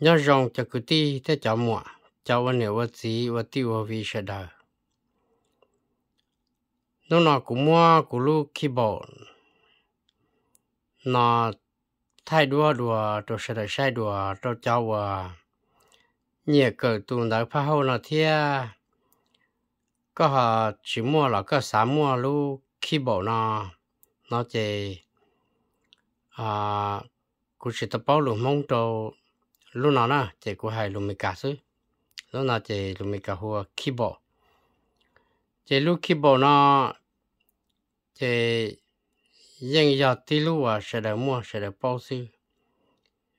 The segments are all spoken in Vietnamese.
nhớ rồng cho cứ ti thế cháu mua cháu vẫn hiểu vật gì vật tiêu vật vi sẽ đời nó nó cũng mua cũng lu khi bộ nó thay đua đùa đồ sẽ đời sai đùa đồ cháu à nhẹ cờ tuần đã phá hậu nó thia có họ chỉ mua là có sáu mua lu khi bộ nó nó chỉ à cũng chỉ tập bao luôn mong trâu lúc nào na chỉ cũng hay lúc mình cả sư lúc nào chỉ lúc mình cả hùa keyboard chỉ lúc keyboard nó chỉ dân giờ tí lúc à sẽ được mua sẽ được bao sư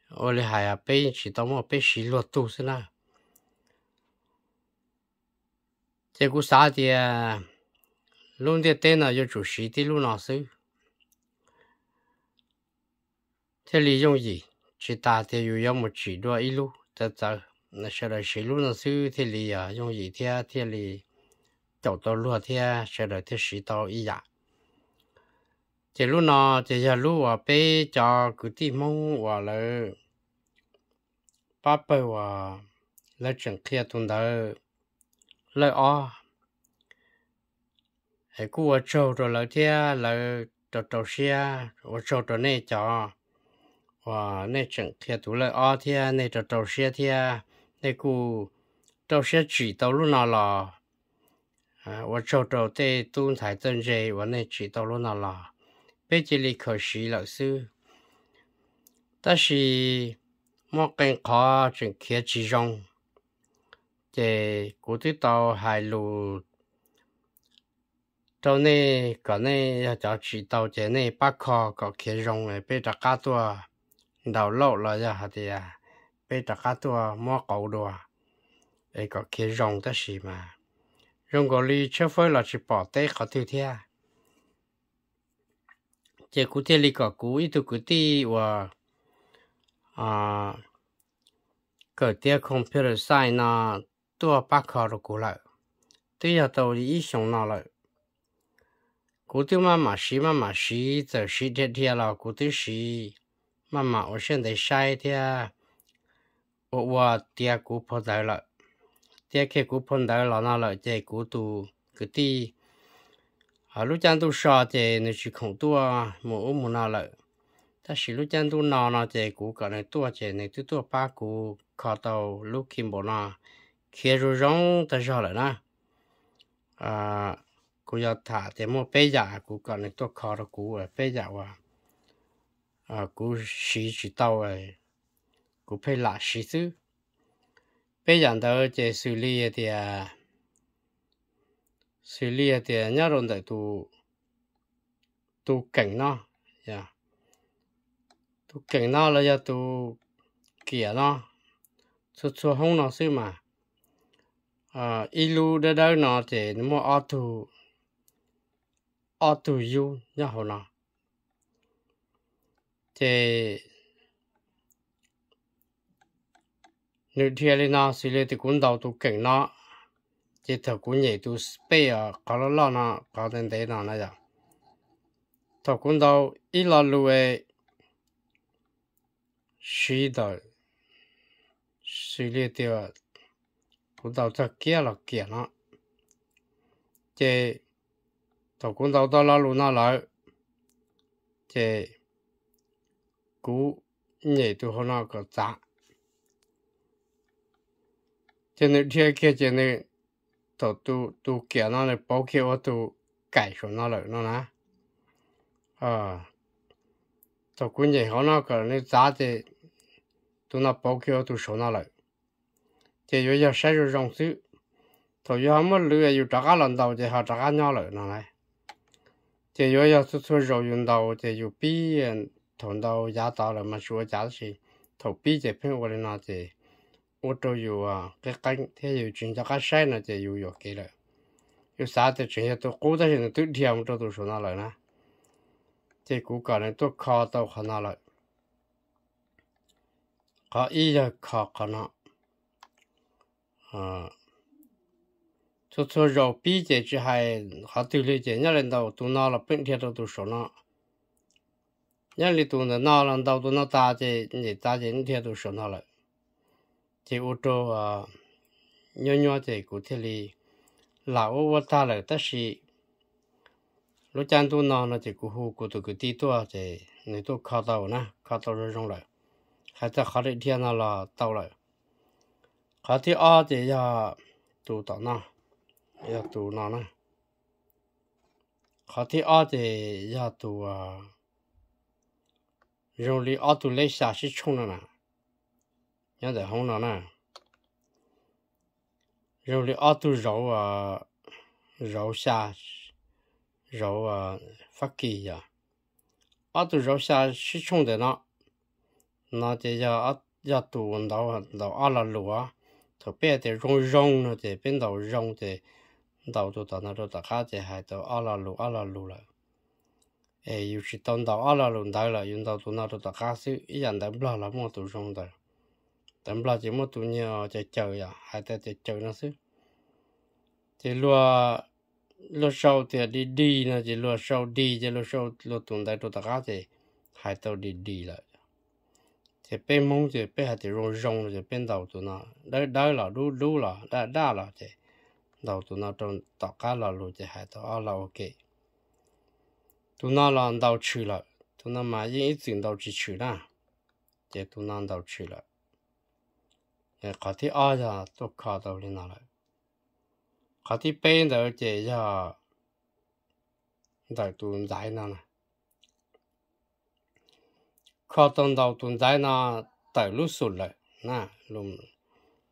ô lê hai à bây chỉ tao mua bây xí luật tu sư na chỉ có sao thì à, luôn đi tên là yêu chủ sĩ tí lúc nào sư thế lý dụng gì chỉ ta thì dù yêu một chỉ đua ít lúc ta ta nó sẽ là sử lúc nó sư thì lì à dùng gì thì thì lì chậu tàu lúa dạ. thì sẽ là thì sử tàu ý à, chỉ lúc nó chỉ giờ lúc ở bên cho cứ tìm mong và là ba bờ và là chẳng kia tuần đó là o hãy cua trâu rồi là thế là trâu trâu xe trâu trâu này cho và ờ, nè chẳng kia tụ lại ở thia nè trò trò xe thia nè cụ trò xe chỉ tàu lúc nào là à và trò trò tê tuôn thải tân dê và nè chỉ tàu lúc nào là bây giờ lý khởi sĩ lão sư ta sĩ một cái khó chẳng kia chỉ rong để cụ tí tàu hai lù trâu nè có này cho chỉ tàu chè này bắt khó có kia rong này bây giờ cá tua đào lộ là ra hạt thì à bây giờ cá tua mua cầu đồ à? ấy có kia rong tới gì mà rong gọi ly chơi phơi là chỉ bỏ tê khó tiêu thea chỉ cụ thể ly có cụ ít tu cụ tí và à cỡ tia computer science nó tua bác khó rồi cụ lại tuy là tàu đi ít sống nó lại cụ tiêu mà mà xí mà mà xí giờ xí thế thế là cụ tiêu xí mà mà ở trên đấy sai thì ở qua tia cú phô đại lợi tia khi cú phô đại lợi nào lợi chơi cú tu cái ti à lúc chân tu sợ thì nó chỉ không tu mà mà nào lợi ta chỉ lúc chân tu nó nó chơi cú cái này tu chơi này tu tu ba cú khó tàu lúc kim bộ nó khi rồi rong ta sợ lại na à cú giờ thả thì mua bây giờ cú cái này tu khó rồi cú bây giờ à à cú xí chỉ tàu ấy cú phải là xí chứ bây giờ đó chỉ xử lý thì à xử lý thì nhà rồi đấy tu tu cảnh nó yeah. Dạ. tu cảnh nó là giờ tu kia nó số số không nó xí mà à ờ, ilu đó đó nó thì nó mua auto auto you nhớ hồi nào te nếu thiên lên nó xử lý thì cũng đầu tu cảnh nó chỉ thở cũng nhảy tu bây giờ có lo lo nó có đến đấy nó này rồi thở cũng đầu ít lo lùi suy đời xử lý thì cũng đầu thở kia là kia nó chỉ thở cũng đầu đó là lùi nó lại chỉ cú nhảy tu hồ nào có giá cho nên thế kia cho nên tổ tu tu kia nó là bảo kia ô tu cải số nó lại nó nè ờ tổ cú nhảy hồ nó có nên giá thì tu nó bảo kia ô tu số nó lại thì bây giờ sẽ rồi rong xứ tổ yêu hâm lừa yêu trả cá lần đầu thì họ trả cá nhau lại nó này thì bây giờ xuất xuất rồi dùng đầu thì yêu biển 同到牙到了嘛，说假是头鼻这片我的那这，我都有啊，这根天有全家个晒那这有药给了，有啥子这些都古代现在都天我这都说那了呢，这古个人都靠到看那了，靠一要靠看那，啊。就从肉比这只还还对了，人家人到都拿了半天都都说了。伢里头呢，哪人到都那大姐，你大姐你天都说那了，这欧洲啊，nhỏ nhỏ 这古天里，老我我大了，但是，罗江都那那这古户古都古地多这，你都靠到呢，靠到这种了，还在好几天那了到了，好第二这呀都到那，要都那呢，好第二这要都啊。rồi li ở tu lấy xả xí chung nữa nè nhớ để không nữa nè rồi li ở tu rau à rau xả rau à phát kỳ à ở tu rau xả xí chung để nó nó chỉ giờ ở giờ tu vận đầu đầu ở là lúa thổ bé thì rong rong nó thì bên đầu rong thì đầu tu tao nó tu tao khác thì hai tao ở là lúa ở là lúa rồi 诶，有时等到阿拉轮到了，用到做那都打卡手，一样等不了了，莫做上的，等不了就莫做呢，就走呀，还得就走那手。这落落手的滴滴呢，这落手滴，这落手落蹲在做打卡的，还到滴滴了。这边蒙这边还得用用了，就边到做那，来来了，撸撸了，来大了这，到做那种打卡了，路这还到阿拉 OK。tụi nó là đầu trừ lại tụi nó mà yên ít chuyện đầu chỉ trừ nè để tụi nó đầu trừ lại để có thể ai ra tụi khó đầu lên nào lại có thể bên đầu để ra đầu tụi giải nè khó tụi đầu tụi giải nè tại lúc sụt lại nè lúc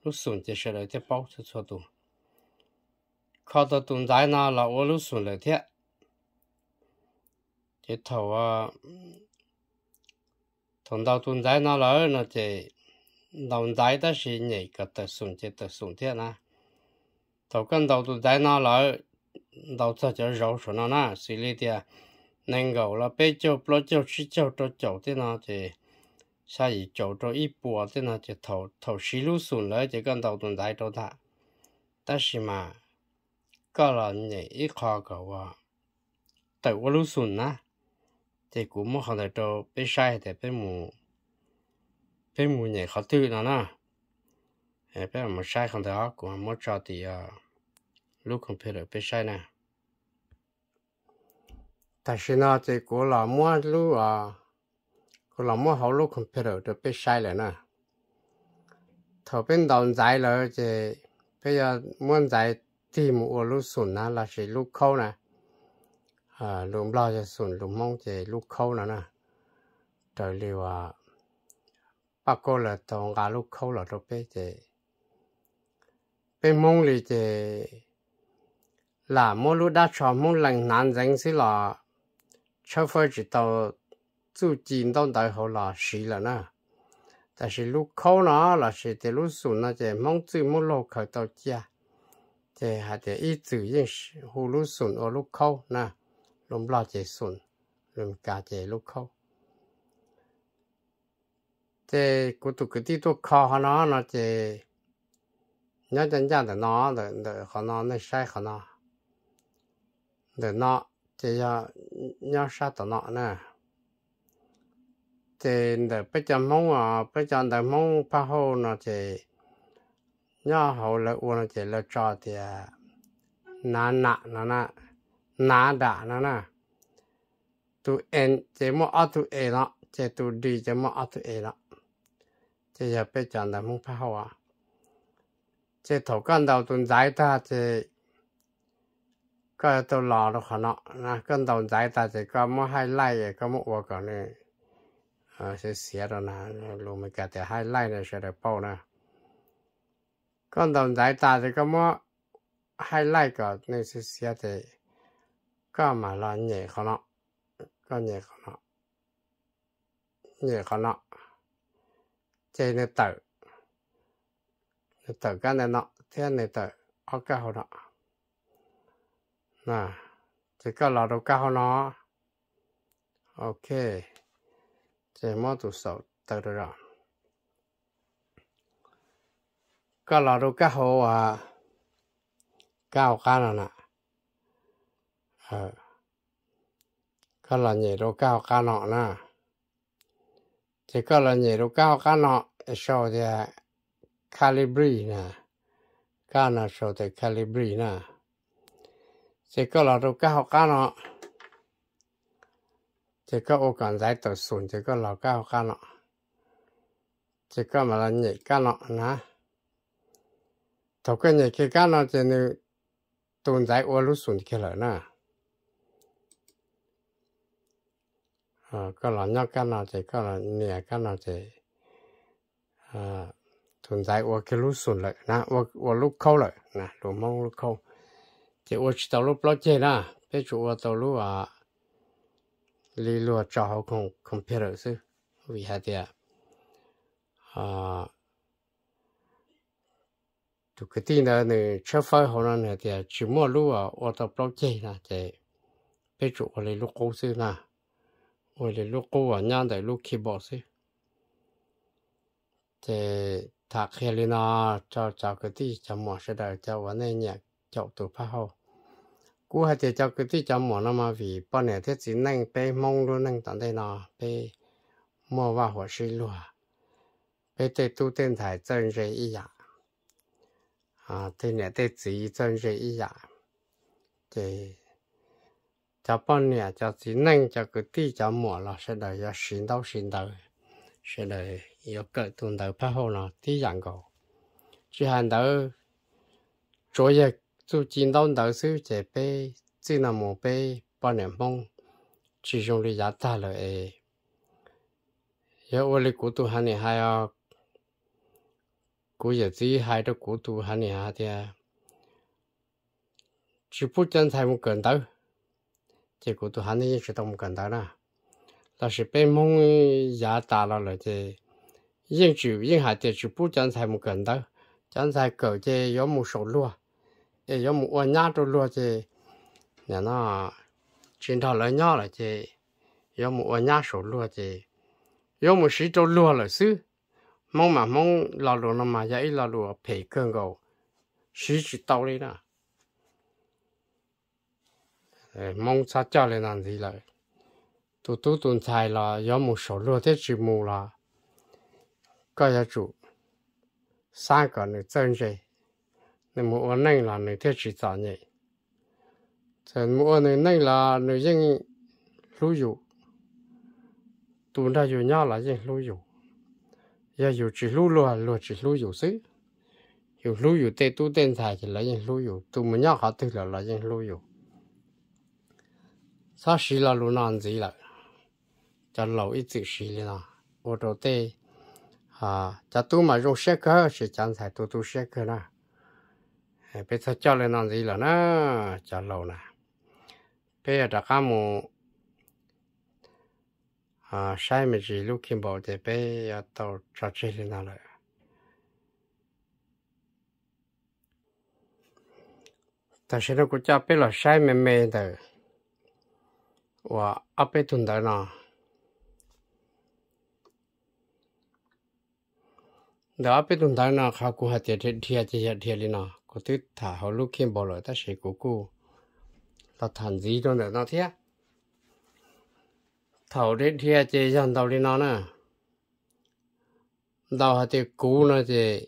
lúc sụt thì sẽ lại tiếp bao cho tụi khó tụi giải nè là ô lúc sụt lại thiệt chế thầu à thằng đầu tuần giải nó lỡ nó chế đầu giải đó là nhảy cái tờ sủng chế tờ sủng thế na thầu đầu tuần giải nó lỡ đầu cho chế rau sủng nó na xử lý thì à, là bây giờ bây giờ chỉ cho cho cho thế nào chế sau khi cho cho ít bộ thế nào chế xí lú sủng lỡ chế cần đầu tuần giải cho ta đó mà có là nhảy ít khó gầu à tự lú sủng thì cũng muốn học được cho bé sai thì bé mù bé mù nhảy khó tư nó nè bé mà sai không thể học cũng muốn cho thì lúc không phải được bé sai nè tại sao nó thì cũng là muốn lú à ờ, cũng là muốn học lú không thể được bé sai lại nè thầu bên đầu giải rồi thì bây giờ muốn giải tìm một lúc sủng là chỉ lú khâu nè. ่ารวมราจะสุนรวงมองเจลูกเขาน่ะนะโดยเรียกว่าปักก็เละตองการลูกเขาหราตัวเปเจเป็นมองเลยเจหล่ะมอรู้ด้ชอมอลังนานจังสิล่ะเชั่วโมงจะจู่จีนต้องได้เจ事了呐，但是路口呢，那些的路数那些忙走忙路口到家，这还得一直认识好路数和路口呢。拢拉一顺，拢加一入口。这古都古地都靠哈那那这，人家人家的那的的哈那那晒哈那，的那这样要啥的那呢？这的不讲梦啊，不讲的梦背后那这，然后来我那这来找的，难难难难。拿打了呢，都 N 节目二度 A 了，这都 D 节目二度 A 了，这也别讲的没怕好啊。这头干到都再大这，个都老了可能，那干到再大这个么还来也个么我讲呢，啊是写的呢，路没给的还来呢，写的报呢，干到再大这个么还来个那是写的。ก็มาละเหย่เขาเนาะก็เหย่เขาเนาะเหย่เขาเนาะเจในเต๋อในเต๋อก็ในเนาะเท่ในเต๋อเอาก็เขาเนาะน่ะจะก็เราดูก็เขาเนาะโอเคเจมอตุสาวเต๋อเราก็เราดูก็เขาอ่ะก้าวข้าน่ะก็หลังใหญ่รเก้าก้าหนอะนะจะก็หลังใหญ่รเก้าก้าหนอกโชว์จะคาลิบรีนะก้าหนอโชว์จะคาลิบรีนะจะก็หลังรูเก้าก้าหนอกจะก็โอกาสได้ตัวสูงย์จะก็หลังเก้าก้าหนอกจะก็มาหลังใหญอก้าหนอกนะถ้าเก็ใหนืแค่ก้าหนอจะนึกตัวใจอ้วนรู้สูงแค่ไหนนะ ờ có là nhau cái nào thì có là nhẹ cái nào tồn tại ở cái lúc sụn lại na ở ở lúc khâu lại nè lúc mong lúc khâu thì ở chỉ tàu lúc lo nè bây giờ ở tàu lúc à lý luận cho học không không biết được chứ vì hạt địa à tụ cái tin đó này chưa phải hồ nan hạt địa chỉ mua lúc à ở tàu lo chơi nè thì bây giờ ở lý luận cố sư 我哋碌高啊，啱哋碌 keyboard 先。thì thạc khi lên nó cho cho cái tí cho mỏ sẽ đời cho vấn đề nhạc chậu tụ phá hậu cú hay thì cho cái tí cho mỏ nó mà vì bọn này thế chỉ năng mong luôn năng tận đây nó bê mua vào hồ sĩ luôn bê tê tu tên thải chân rê y dạ à thế này tê chỉ chân rê y cho bọn nè cho chỉ năng cho cái tí cho mỏ là sẽ đợi cho xin đâu xin đâu sẽ đợi yêu cỡ tuần đầu phát hồ nó tí dạng cổ chỉ hàng đầu chủ nhật chủ chiến đấu đầu sư chế bê chỉ là một bê bọn nè mong chỉ dùng để giá trả lời ấy giờ ô lý của tôi hàng này hay à của giờ chỉ hay đứa của tôi hàng này hay thì chỉ phụ chân thay một cần đâu thì cụ tôi hắn đi sẽ tông cần đó nè là bên mông giá ta là rồi thì yên chịu yên hại thì chịu bút chẳng thay một đó chẳng thay cỡ thì có một lúa thì có một quan nhát rồi lúa trên thảo lấy rồi thì có một quan nhát lúa thì có một sĩ lúa rồi xứ mong mà mong lò lúa mà dạy lúa phải cơn gầu sĩ chỉ tao đi nè mong sa cho lên làm gì lại tụ tụ tuần thai là có một số lô thế chỉ mù là có giá chủ sáng cả người chân rồi, nên mua ổn định là người thế chỉ tạo nhỉ thì mua ổn định là người dân lưu dụ tụ ra dụ nhau là dân lưu dụ giờ dụ chỉ lưu lúa lúa chỉ lưu yếu xứ dụ lưu dụ tê tụ tên thai thì là dân lưu dụ tụ mình nhau họ tự là là dân lưu dụ sa shi la lu nan zi la cha lo yi zi shi li na wo do te à cha tu mà rong xe cơ sẽ chẳng phải tu tu xe cơ na bây giờ cho lên làm gì là nó cho lâu nè bây giờ đã có một à sai mình chỉ lúc kim bảo thì bây giờ tàu trò chơi lên nào rồi ta sẽ nó cũng cho bây là sai mình mê rồi và áp bê tuần đại nọ đó áp bê tuần đại nọ khá cú hạt thiệt thiệt thiệt thiệt lên nọ có thứ thả họ lúc khiêm bỏ lại ta sẽ cố cú thản gì cho nữa nó thế thầu đến thiệt thiệt dần đầu lên nó nè hạt thiệt cú thì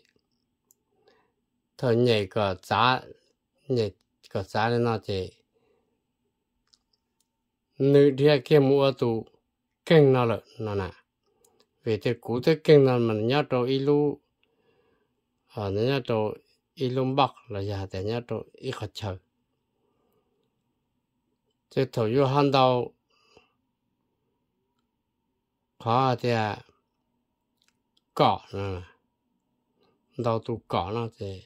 thở nhảy cả giá nhảy cả giá thì nữ địa kiếm mua tù kinh nó lợi nó nè vì thế cụ thể kinh nó mình nhớ trâu ít lu ở à, nhớ trâu ít lu bắc là nhà để nhớ trâu ít khó chờ thế thầu yêu hàn đầu khó thì cỏ nó đầu tụ cỏ nó thì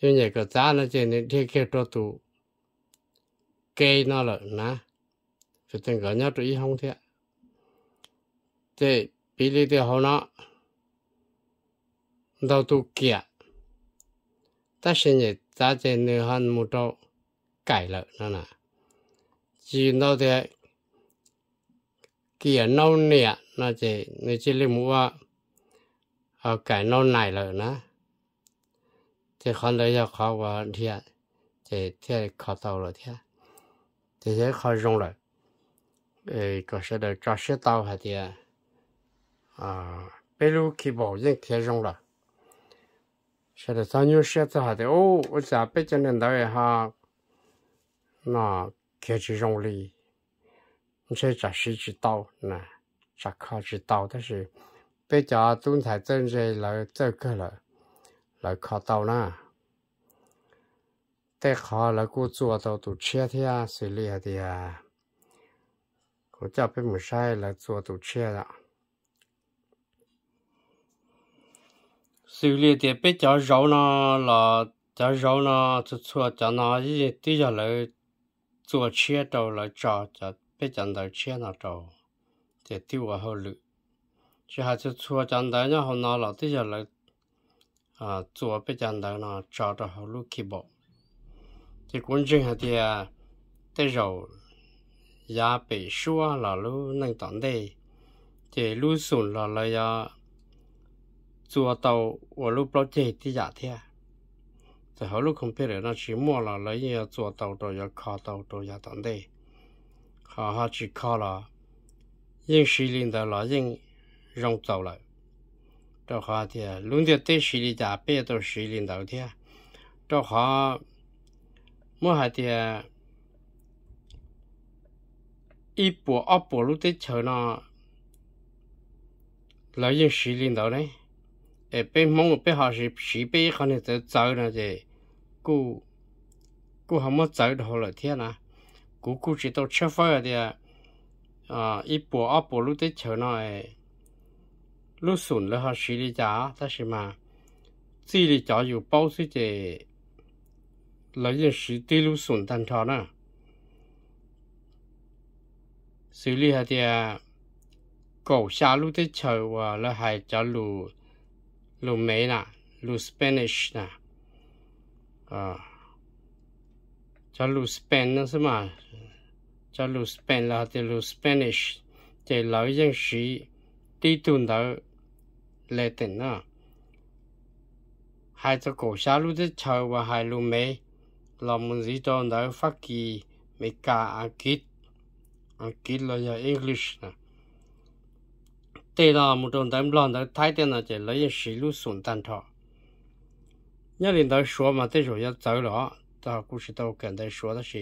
như vậy cái giá nó chỉ nên thiết kế cho tụ kê nó rồi nè phải tên gọi nhau tụi không thế thế bị lý thì họ nó đầu tu kia ta sẽ nhảy ta sẽ nửa hơn một trâu cải lợi nó nè chỉ nó thì kia nâu nè nó chỉ nó chỉ lên mua ở cải nâu này lợi nè thì con đấy cho khó quá thiệt thì thiệt khó tàu rồi thiệt thì sẽ khó rung lại ấy có sẽ được cho sẽ à bây giờ khi bảo dân thì rung lại sẽ được sao nhiêu sẽ ô ô giờ bây giờ nên đấy ha nó kia chỉ rung đi sẽ chả sĩ chỉ tao nè chả khó chỉ tao đó là bây giờ tôi thấy chân rồi là chơi cơ là là khó tao nè แต่ขอแล้วกูจัวตัวตุเชียที่อาสิเลียดีอากูจะไปหมือใช่แล้วจัวตุเชียละสิเลียดีไปจะเราเนาะละจะเราเนาะจะชัวจะนาอีที่จะเลยจัวเชียตัวเลยจ่อจะไปจันเดเชียนาตัวเดี๋ยวที่ว่าเขาลือจะหาจะชัวจันเดเนาะเขานาละที่จะเลยอ่าจัวไปจันเดเนาะจ่อตัวเขาลูกคีย์บอร์ด thì quân dân hạt thì tới à, rồi giá bị xua là lũ nâng tận đây thì lũ sùn là là ya chùa tàu và lũ bao chế thì giả thế à? thì họ lũ không biết là nó chỉ mua là lấy ya à, chùa tàu rồi ya kho tàu rồi ya tận đây họ họ chỉ kho là nhưng xí linh đó là nhưng rong tàu lại đó họ thì luôn thì tới xí linh giả bé đó xí linh đầu thế cho họ มื่อหาเดียอีปัวอปัวรู้ได้เฉยนะแล้วยังสีลินดาวเนี่ยเอเป็นมองเป็นหาสีสีเป็นคนเนี่ยจะเจอนะเจกูกูหามาเจอทั้งหลายเทียนะกูกูจะต้องเชื่อฟังเดียอ่าอีปัวอปัวรู้ได้เฉยนะเอรู้สุนแล้วหาสีลิจ้าถ้าใช่มาสีลิจ้าอยู่เป้าสิเจ là dân sự tiêu lưu sủng thanh thọ nè xử lý hạt thì cầu xa lưu tới chờ và là hai cho lưu lưu Mỹ nè lưu Spanish nè à cho lưu Spain nó xem mà cho lưu Spain là thì lưu Spanish thì lão dân sự đi tuần tàu, lê tình nè hai cho cầu xa lưu tới chờ và hai lưu Mỹ lòng gì cho nó phát kỳ mấy cả ăn kít ăn kít là giờ English nè tê là một trong tấm lòng đó thái tên là chỉ lấy sử lúc sủng tăng thọ nhớ đến đó số mà tới rồi giờ tới đó ta cũng sẽ đâu cần tới số đó là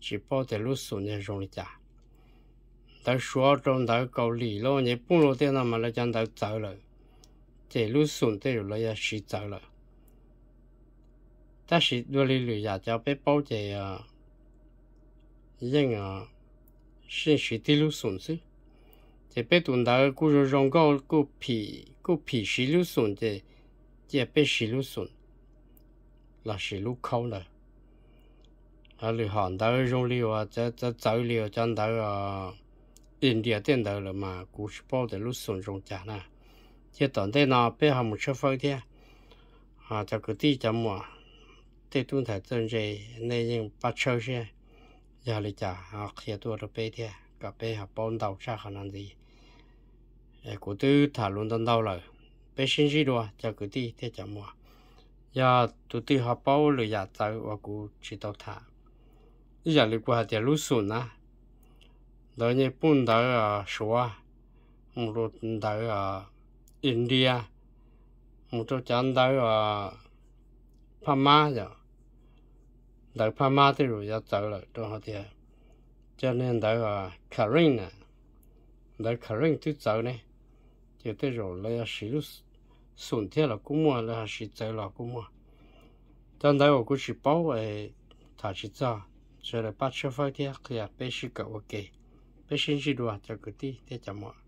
chỉ bảo tới lúc sủng nhân dùng cả tới số trong đó cầu lý lo nhé bún lô tên là mà lấy chân tới tới rồi chỉ lúc sủng tới rồi lấy sử tới rồi 但是若你旅游就被包着啊，人啊，是是地路损失，这被动到古人用高古皮古皮石路损这这被石路损，那石路靠了。啊，你看到用了啊，这这走了，讲到啊，印度点到了嘛，古是包的路损中间呢，这当地呢，被他们吃饭的啊，这个地怎么？tê tuôn thả chân rì nê yên bắt sâu xe giờ lì chả học khía tua rồi bê thia cả bê học bóng đầu xa khả năng gì cụ tư thả luôn tân đầu lời bê xin gì đùa cho cụ tí thế chả mua giờ tụ tư học bóng lì giả cháu và cụ chỉ tàu thả giờ lì cụ hạt tiền lũ sùn á đó như bún đỡ ở số một lô đỡ ở India một chỗ chán đỡ ở Pama rồi đầu pha ma thì rồi giờ tới rồi đúng không thì cho nên đầu à Karen nè đợi Karen tôi tới này giờ tới rồi lấy sử dụng xuống thế là cũng mua là sử tới là cũng mua cho nên đợi là cũng chỉ bảo về thà chỉ cho rồi là bắt chước phải thì là bây giờ cậu ok bây giờ chỉ đùa cho cái tí để chăm mọi